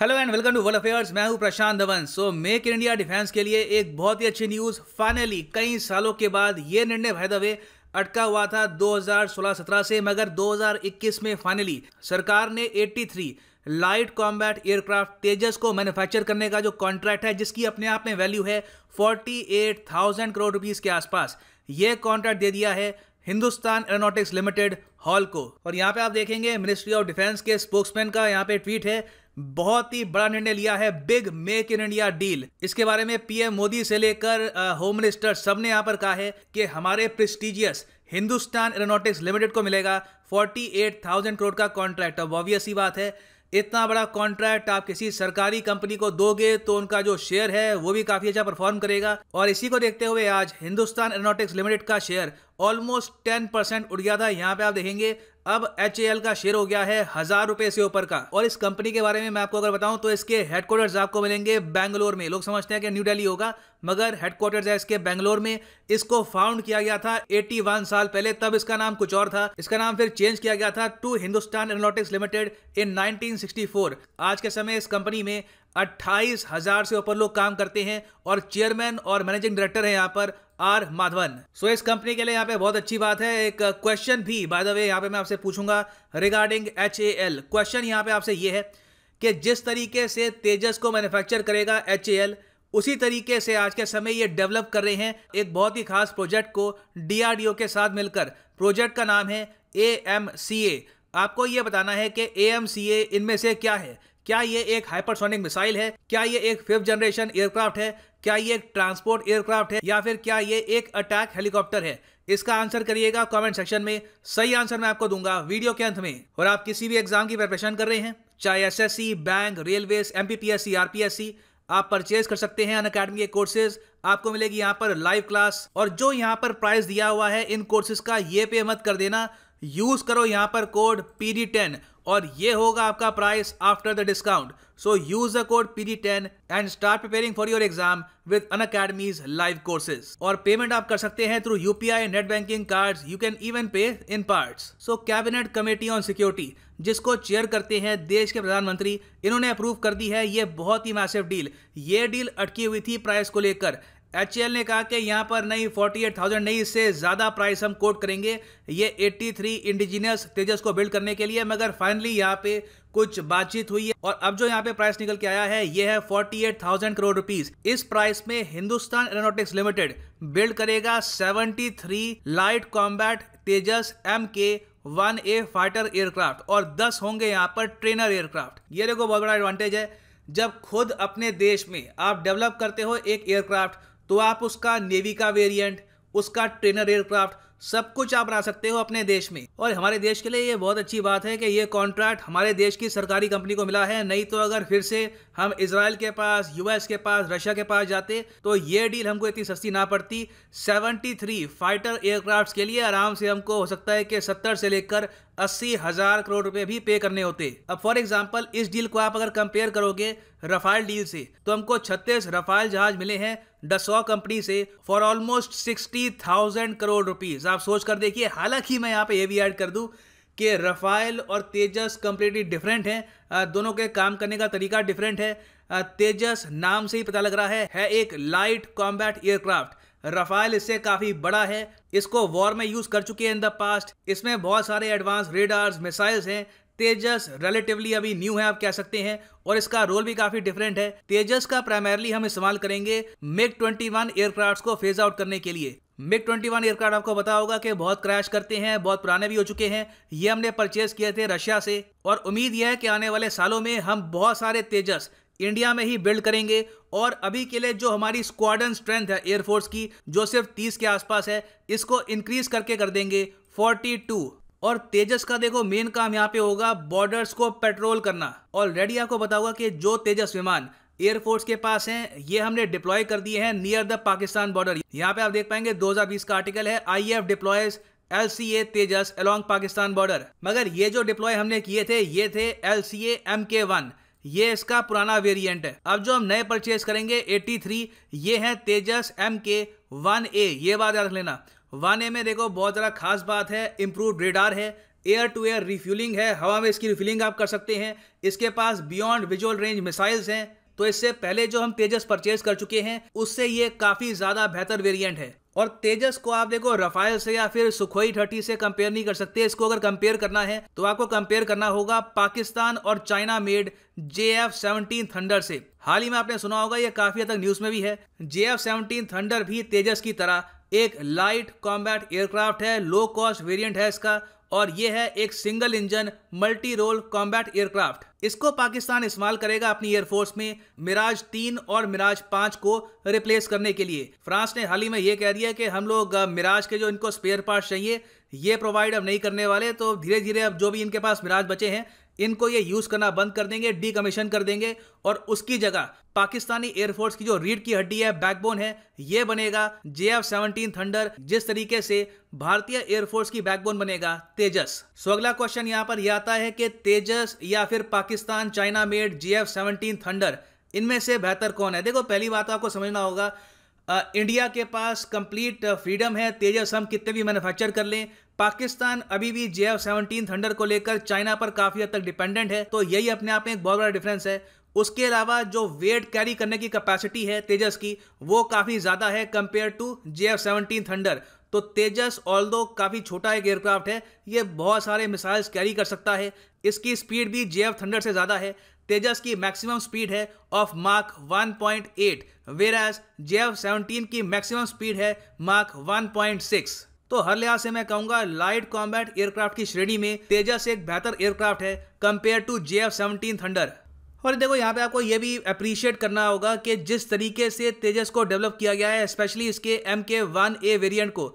hello and welcome to world affairs मैं हूं Prashant Dhawan so make in India defence के लिए एक बहुत ही अच्छी न्यूज़ फाइनली कई सालों के बाद ये निर्णय भाई अटका हुआ था 2016-17 से मगर 2021 में फाइनली सरकार ने 83 लाइट कॉम्बैट एयरक्राफ्ट तेजस को मैन्युफैक्चर करने का जो कॉन्ट्रैक्ट है जिसकी अपने आप में वैल्यू है 48,000 करोड़ रुपीज के आसपास ये कॉन्ट्रैक्ट दे दिया है हिंदुस्तान एरोनॉटिक्स लिमिटेड हॉल को और यहाँ पे आप देखेंगे मिनिस्ट्री ऑफ डिफेंस के स्पोक्समैन का यहाँ पे ट्वीट है बहुत ही बड़ा निर्णय लिया है big make in India deal इसके बारे में पीएम मोदी से लेकर होम मिनिस्टर सब ने यहां पर कहा है कि हमारे प्रेस्टिजियस हिंदुस्तान एरोनॉटिक्स लिमिटेड को मिलेगा 48,000 करोड़ का कॉन्ट्रैक्ट अब ऑब्वियस ही बात है इतना बड़ा कॉन्ट्रैक्ट आप किसी सरकारी कंपनी को दोगे तो उनका जो शेयर है वो भी काफी अच्छा परफॉर्म करेगा और इसी को देखते हुए आज हिंदुस्तान एरोनॉटिक्स लिमिटेड का शेयर ऑलमोस्ट टेन परसेंट उड़ गया था यहाँ पे आप देखेंगे अब एच का शेयर हो गया है हजार रुपए से ऊपर का और इस कंपनी के बारे में मैं आपको अगर बताऊं तो इसके हेडक्वार्टर्स आपको मिलेंगे बैंगलोर में लोग समझते हैं कि न्यू दिल्ली होगा मगर हेडक्वार्टर्स है इसके बैंगलोर में इसको फाउंड किया गया था 81 साल पहले तब इसका नाम कुछ और था इसका नाम फिर चेंज किया गया था to Hindustan Aeronautics Limited in nineteen आज के समय इस कंपनी में अट्ठाईस हजार से ऊपर लोग काम करते हैं और चेयरमैन और मैनेजिंग डायरेक्टर है यहाँ पर आर माधवन सो इस कंपनी के लिए यहाँ पे बहुत अच्छी बात है एक क्वेश्चन भी बाय द वे यहाँ पे मैं आपसे पूछूंगा regarding H A L question यहाँ पे आपसे ये है कि जिस तरीके से तेजस को मैन्युफैक्चर करेगा एच ए एल उसी तरीके से आज के समय ये डेवलप कर रहे हैं एक बहुत ही खास प्रोजेक्ट को डीआरडीओ के साथ मिलकर प्रोजेक्ट का नाम है ए एम सी ए आपको ये बताना है कि ए इनमें से क्या है क्या ये एक हाइपरसोनिक मिसाइल है क्या ये एक फिफ्थ जनरेशन एयरक्राफ्ट है क्या ये एक ट्रांसपोर्ट एयरक्राफ्ट है या फिर क्या ये एक अटैक हेलीकॉप्टर है इसका आंसर करिएगा कमेंट सेक्शन में सही आंसर मैं आपको दूंगा वीडियो के अंत में और आप किसी भी एग्जाम की प्रिपरेशन कर रहे हैं चाहे SSC, bank railway MPPSC RPSC आप परचेज कर सकते हैं अन अकेडमी के कोर्सेज आपको मिलेगी यहाँ पर लाइव क्लास और जो यहाँ पर प्राइस दिया हुआ है इन कोर्सेज का ये पे मत कर देना यूज करो यहां पर कोड पी डी टेन और ये होगा आपका price after the discount so use the code P D ten and start preparing for your exam with Unacademy's live courses और पेमेंट आप कर सकते हैं through UPI net banking card you can even pay in part so cabinet committee on security जिसको chair करते हैं देश के प्रधानमंत्री इन्होंने अप्रूव कर दी है ये बहुत ही मैसिव डील ये डील अटकी हुई थी प्राइस को लेकर एच ने कहा कि यहाँ पर नहीं फोर्टी एट थाउजेंड नहीं इससे ज़्यादा प्राइस हम कोट करेंगे ये एट्टी थ्री इंडिजिनियस तेजस को बिल्ड करने के लिए मगर फाइनली यहाँ पे कुछ बातचीत हुई है और अब जो यहाँ पे प्राइस निकल के आया है ये है forty eight thousand crore rupees इस प्राइस में हिंदुस्तान एरोनोटिक्स लिमिटेड बिल्ड करेगा seventy three light combat Tejas M K one A fighter aircraft और दस होंगे यहाँ पर ट्रेनर एयरक्राफ्ट ये देखो बहुत बड़ा एडवांटेज है जब खुद अपने देश में आप डेवलप करते हो एक एयरक्राफ्ट तो आप उसका नेवी का वेरियंट उसका ट्रेनर एयरक्राफ्ट सब कुछ आप बना सकते हो अपने देश में और हमारे देश के लिए ये बहुत अच्छी बात है कि ये कॉन्ट्रैक्ट हमारे देश की सरकारी कंपनी को मिला है नहीं तो अगर फिर से हम इसराइल के पास यूएस के पास रशिया के पास जाते तो ये डील हमको इतनी सस्ती ना पड़ती 73 फाइटर एयरक्राफ्ट के लिए आराम से हमको हो सकता है कि सत्तर से लेकर अस्सी हजार करोड़ रुपए भी पे करने होते अब फॉर एग्जाम्पल इस डील को आप अगर कंपेयर करोगे रफाइल डील से तो हमको छत्तीस रफाइल जहाज मिले हैं डसॉ कंपनी से for almost sixty thousand crore rupees आप सोच कर देखिए हालांकि मैं यहाँ पे ये भी ऐड कर दूँ कि रफ़ाइल और तेजस कंप्लीटली डिफरेंट हैं दोनों के काम करने का तरीका डिफरेंट है तेजस नाम से ही पता लग रहा है है एक लाइट कॉम्बैट एयरक्राफ्ट रफाइल इससे काफी बड़ा है इसको वॉर में यूज कर चुके हैं इन द पास्ट इसमें बहुत सारे एडवांस रेडार्स मिसाइल्स हैं तेजस रिलेटिवली अभी न्यू है आप कह सकते हैं और इसका रोल भी काफी डिफरेंट है तेजस का प्राइमरली हम इस्तेमाल करेंगे मेक 21 एयरक्राफ्ट को फेज आउट करने के लिए मिग 21 एयरक्राफ्ट आपको बता होगा कि बहुत क्रैश करते हैं बहुत पुराने भी हो चुके हैं ये हमने परचेज किए थे रशिया से और उम्मीद यह है कि आने वाले सालों में हम बहुत सारे तेजस इंडिया में ही बिल्ड करेंगे और अभी के लिए जो हमारी स्क्वाडन स्ट्रेंथ है एयरफोर्स की जो सिर्फ 30 के आसपास है इसको इंक्रीज करके कर देंगे 42 और तेजस का देखो मेन काम यहाँ पे होगा बॉर्डर्स को पेट्रोल करना ऑलरेडी आपको बताऊंगा कि जो तेजस विमान एयरफोर्स के पास हैं ये हमने डिप्लॉय कर दिए हैं नियर द पाकिस्तान बॉर्डर यहाँ पे आप देख पाएंगे 2020 का आर्टिकल है I F deploys L C A Tejas along Pakistan border मगर ये जो डिप्लॉय हमने किए थे ये थे L C M K one ये इसका पुराना वेरिएंट है अब जो हम नए परचेज करेंगे 83 ये है तेजस एम के वन ए ये बात याद रख लेना वन ए में देखो बहुत ज़्यादा खास बात है इम्प्रूव रेडार है एयर टू एयर रिफ्यूलिंग है हवा में इसकी रिफ्यूलिंग आप कर सकते हैं इसके पास बियॉन्ड विजुअल रेंज मिसाइल्स हैं तो इससे पहले जो हम तेजस परचेज कर चुके हैं उससे ये काफ़ी ज़्यादा बेहतर वेरियंट है और तेजस को आप देखो रफाइल से या फिर सुखोई थर्टी से कंपेयर नहीं कर सकते इसको अगर कंपेयर करना है तो आपको कंपेयर करना होगा पाकिस्तान और China made J F seventeen thunder से हाल ही में आपने सुना होगा ये काफी हद तक न्यूज में भी है जे एफ सेवनटीन थंडर भी तेजस की तरह एक लाइट कॉम्बैट एयरक्राफ्ट है लो कॉस्ट वेरिएंट है इसका और यह है एक single engine multi role combat aircraft इसको पाकिस्तान इस्तेमाल करेगा अपनी एयरफोर्स में मिराज तीन और मिराज पांच को रिप्लेस करने के लिए फ्रांस ने हाल ही में यह कह दिया कि हम लोग मिराज के जो इनको स्पेयर पार्ट चाहिए ये प्रोवाइड अब नहीं करने वाले तो धीरे धीरे अब जो भी इनके पास मिराज बचे हैं इनको ये यूज़ करना बंद कर देंगे डी कमीशन कर देंगे और उसकी जगह पाकिस्तानी एयरफोर्स की जो रीढ़ की हड्डी है बैकबोन है ये बनेगा जे एफ सेवनटीन थंडर जिस तरीके से भारतीय एयरफोर्स की बैकबोन बनेगा तेजस सो अगला क्वेश्चन यहाँ पर यह आता है कि तेजस या फिर Pakistan China made J F seventeen thunder इनमें से बेहतर कौन है देखो पहली बात तो आपको समझना होगा इंडिया के पास कंप्लीट फ्रीडम है तेजस हम कितने भी मैन्युफैक्चर कर लें पाकिस्तान अभी भी जे एफ सेवनटीन थंडर को लेकर चाइना पर काफ़ी हद तक डिपेंडेंट है तो यही अपने आप में एक बहुत बड़ा डिफरेंस है उसके अलावा जो वेट कैरी करने की कैपेसिटी है तेजस की वो काफ़ी ज़्यादा है compare to J F seventeen thunder तो तेजस ऑल दो काफ़ी छोटा एक एयरक्राफ्ट है ये बहुत सारे मिसाइल्स कैरी कर सकता है इसकी स्पीड भी जे एफ थंडर से ज़्यादा है तेजस की मैक्सिमम स्पीड है of mark 1.8 point eight whereas J की मैक्सिमम स्पीड है मार्क 1.6 तो हर लिहाज से मैं कहूंगा लाइट कॉम्बैट एयरक्राफ्ट की श्रेणी में तेजस एक बेहतर एयरक्राफ्ट है compare to J F thunder और देखो यहाँ पे आपको ये भी अप्रिशिएट करना होगा कि जिस तरीके से तेजस को डेवलप किया गया है स्पेशली इसके एम के वन ए वेरियंट को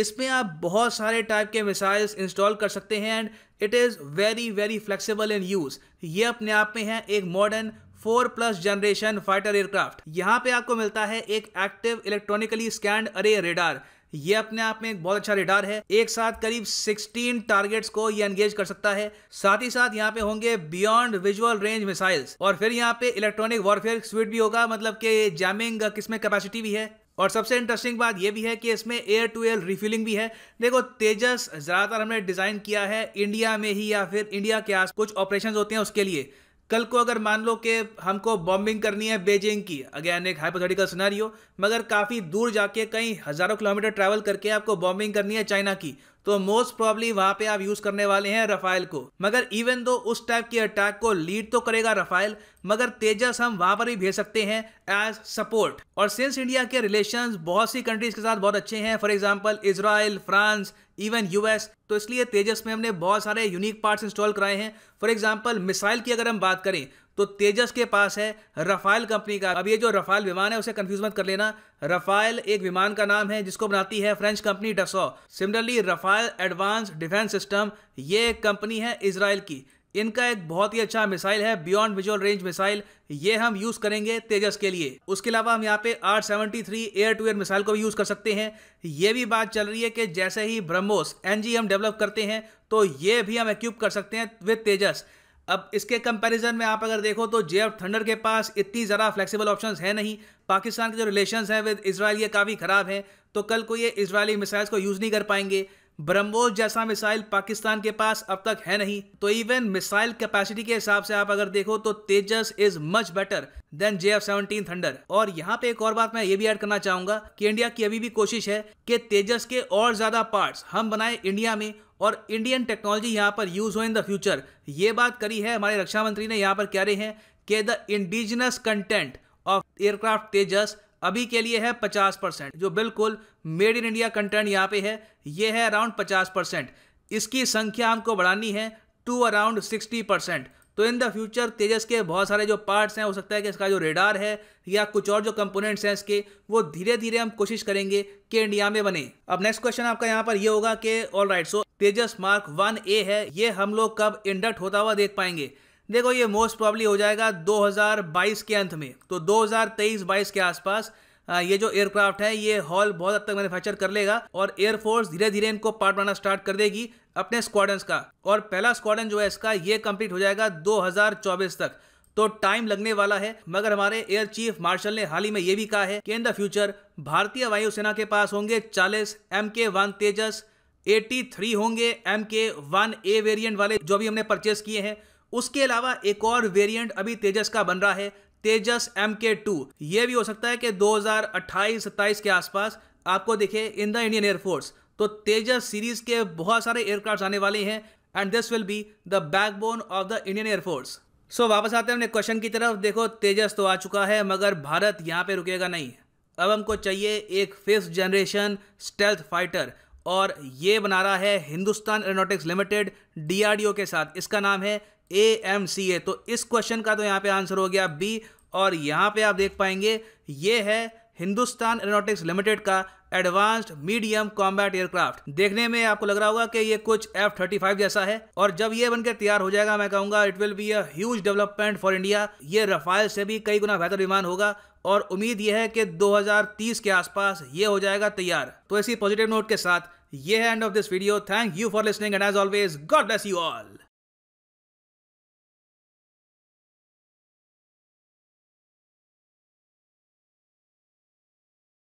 इसमें आप बहुत सारे टाइप के मिसाइल्स इंस्टॉल कर सकते हैं and it is very very flexible in use ये अपने आप में है एक modern four plus generation fighter aircraft यहाँ पे आपको मिलता है एक active electronically scanned array radar ये अपने आप में एक बहुत अच्छा रेडार है एक साथ करीब 16 टारगेट्स को ये एंगेज कर सकता है साथ ही साथ यहाँ पे होंगे बियॉन्ड विजुअल रेंज मिसाइल्स और फिर यहाँ पे इलेक्ट्रॉनिक वॉरफेयर स्वीट भी होगा मतलब के जैमिंग किसमें कैपेसिटी भी है और सबसे इंटरेस्टिंग बात यह भी है कि इसमें एयर टू एयर रिफिलिंग भी है देखो तेजस ज़्यादातर हमने डिज़ाइन किया है इंडिया में ही या फिर इंडिया के आस कुछ ऑपरेशन होते हैं उसके लिए कल को अगर मान लो कि हमको बॉम्बिंग करनी है बेजिंग की अगेन एक हाइपोथेटिकल सिनेरियो मगर काफ़ी दूर जाके कई हज़ारों किलोमीटर ट्रैवल करके आपको बॉम्बिंग करनी है चाइना की तो मोस्ट प्रॉब्ली वहां पे आप यूज करने वाले हैं रफाइल को मगर इवन दो उस टाइप के अटैक को लीड तो करेगा रफाइल मगर तेजस हम वहां पर भी भेज सकते हैं एज सपोर्ट और सिंस इंडिया के रिलेशन बहुत सी कंट्रीज के साथ बहुत अच्छे हैं for example Israel France even US तो इसलिए तेजस में हमने बहुत सारे यूनिक पार्ट्स इंस्टॉल कराए हैं फॉर एग्जाम्पल मिसाइल की अगर हम बात करें तो तेजस के पास है रफाइल कंपनी का अब ये जो रफाइल विमान है उसे कंफ्यूज मत कर लेना रफाइल एक विमान का नाम है जिसको बनाती है French company Dassault similarly Rafale advance defence system ये एक कंपनी है इसराइल की इनका एक बहुत ही अच्छा मिसाइल है बियॉन्ड विजुअल रेंज मिसाइल ये हम यूज करेंगे तेजस के लिए उसके अलावा हम यहाँ पे R seventy three air to air missile को भी यूज कर सकते हैं ये भी बात चल रही है कि जैसे ही ब्रह्मोस एनजी हम डेवलप करते हैं तो ये भी हम एक्यूब कर सकते हैं विद तेजस अब इसके कंपैरिजन में आप अगर देखो तो जे थंडर के पास इतनी ज़रा फ्लेक्सिबल ऑप्शंस है नहीं पाकिस्तान के जो रिलेशंस हैं विद इसराइल ये काफ़ी ख़राब हैं तो कल को ये इसराइली मिसाइल्स को यूज़ नहीं कर पाएंगे ब्रह्मोस जैसा मिसाइल पाकिस्तान के पास अब तक है नहीं तो इवन मिसाइल कैपेसिटी के हिसाब से आप अगर देखो तो Tejas is much better than J F seventeen thunder और यहाँ पे एक और बात मैं ये भी ऐड करना चाहूंगा कि इंडिया की अभी भी कोशिश है कि तेजस के और ज्यादा पार्ट्स हम बनाए इंडिया में और इंडियन टेक्नोलॉजी यहाँ पर यूज हो इन द फ्यूचर ये बात करी है हमारे रक्षा मंत्री ने यहाँ पर कह रहे हैं कि the indigenous content of aircraft Tejas अभी के लिए है 50 परसेंट जो बिल्कुल मेड इन इंडिया कंटेंट यहाँ पे है ये है अराउंड 50 परसेंट इसकी संख्या हमको बढ़ानी है टू अराउंड 60 परसेंट तो इन द फ्यूचर तेजस के बहुत सारे जो पार्ट्स हैं हो सकता है कि इसका जो रेडार है या कुछ और जो कंपोनेंट्स हैं इसके वो धीरे धीरे हम कोशिश करेंगे कि इंडिया में बने अब नेक्स्ट क्वेश्चन आपका यहाँ पर ये होगा कि all right so Tejas mark one A है ये हम लोग कब इंडक्ट होता हुआ देख पाएंगे देखो ये मोस्ट प्रॉब्ली हो जाएगा 2022 के अंत में तो 2023-22 के आसपास ये जो एयरक्राफ्ट है ये हॉल बहुत हद तक मैन्युफैक्चर कर लेगा और एयरफोर्स धीरे धीरे इनको पार्ट बनाना स्टार्ट कर देगी अपने स्क्वाडन का और पहला स्क्वाडन जो है इसका ये कंप्लीट हो जाएगा 2024 तक तो टाइम लगने वाला है मगर हमारे एयर चीफ मार्शल ने हाल ही में ये भी कहा है कि इन द फ्यूचर भारतीय वायुसेना के पास होंगे 40 एम के वन तेजस 83 होंगे एम के वन ए वेरियंट वाले जो भी हमने परचेस किए हैं उसके अलावा एक और वेरिएंट अभी तेजस का बन रहा है तेजस एम के टू ये भी हो सकता है कि 2028-27 के आसपास आपको देखे इन द इंडियन एयरफोर्स तो तेजस सीरीज के बहुत सारे एयरक्राफ्ट आने वाले हैं and this will be the backbone of the Indian air force so वापस आते हैं अपने क्वेश्चन की तरफ देखो तेजस तो आ चुका है मगर भारत यहाँ पे रुकेगा नहीं अब हमको चाहिए एक फिफ्थ जनरेशन स्टेल्थ फाइटर और ये बना रहा है हिंदुस्तान एरोनोटिक्स लिमिटेड डी के साथ इसका नाम है ए एम सी ए तो इस क्वेश्चन का तो यहाँ पे आंसर हो गया बी और यहाँ पे आप देख पाएंगे ये है हिंदुस्तान एरोनोटिक्स लिमिटेड का एडवांस्ड मीडियम कॉम्बैट एयरक्राफ्ट देखने में आपको लग रहा होगा कि ये कुछ एफ थर्टी फाइव जैसा है और जब ये बनकर तैयार हो जाएगा मैं कहूंगा it will be a development for India ये रफाल से भी कई गुना बेहतर विमान होगा और उम्मीद यह है कि 2030 के आसपास ये हो जाएगा तैयार तो इसी पॉजिटिव नोट के साथ ये है end of this video thank you for listening and as always God bless you all